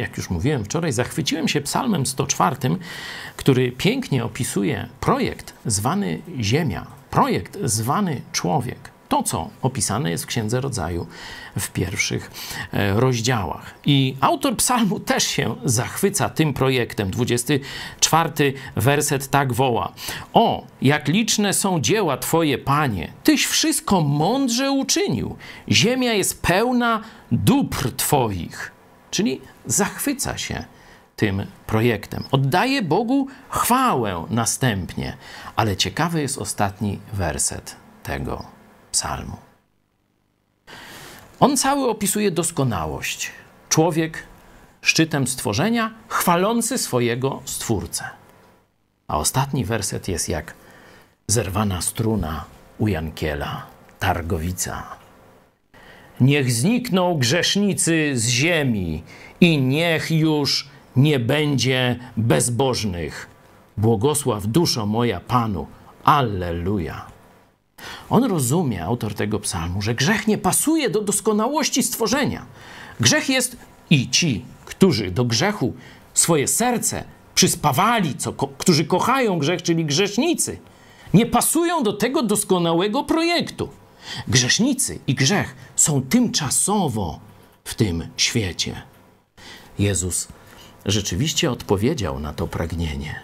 jak już mówiłem wczoraj, zachwyciłem się psalmem 104, który pięknie opisuje projekt zwany Ziemia, projekt zwany człowiek. To, co opisane jest w Księdze Rodzaju w pierwszych e, rozdziałach. I autor psalmu też się zachwyca tym projektem. 24 werset tak woła. O, jak liczne są dzieła Twoje, Panie! Tyś wszystko mądrze uczynił. Ziemia jest pełna dóbr Twoich czyli zachwyca się tym projektem. Oddaje Bogu chwałę następnie. Ale ciekawy jest ostatni werset tego psalmu. On cały opisuje doskonałość. Człowiek szczytem stworzenia, chwalący swojego stwórcę. A ostatni werset jest jak zerwana struna u Jankiela, targowica Niech znikną grzesznicy z ziemi i niech już nie będzie bezbożnych. Błogosław duszo moja Panu. Alleluja. On rozumie, autor tego psalmu, że grzech nie pasuje do doskonałości stworzenia. Grzech jest i ci, którzy do grzechu swoje serce przyspawali, co, ko którzy kochają grzech, czyli grzesznicy, nie pasują do tego doskonałego projektu. Grzesznicy i grzech są tymczasowo w tym świecie. Jezus rzeczywiście odpowiedział na to pragnienie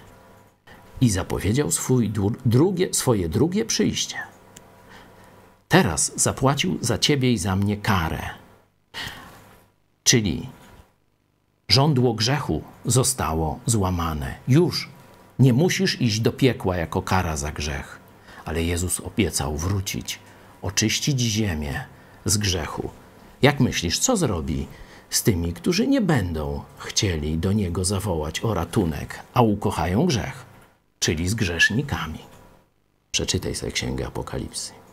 i zapowiedział swój drugie, swoje drugie przyjście. Teraz zapłacił za ciebie i za mnie karę. Czyli żądło grzechu zostało złamane. Już nie musisz iść do piekła jako kara za grzech, ale Jezus obiecał wrócić oczyścić ziemię z grzechu. Jak myślisz, co zrobi z tymi, którzy nie będą chcieli do Niego zawołać o ratunek, a ukochają grzech, czyli z grzesznikami? Przeczytaj sobie Księgę Apokalipsy.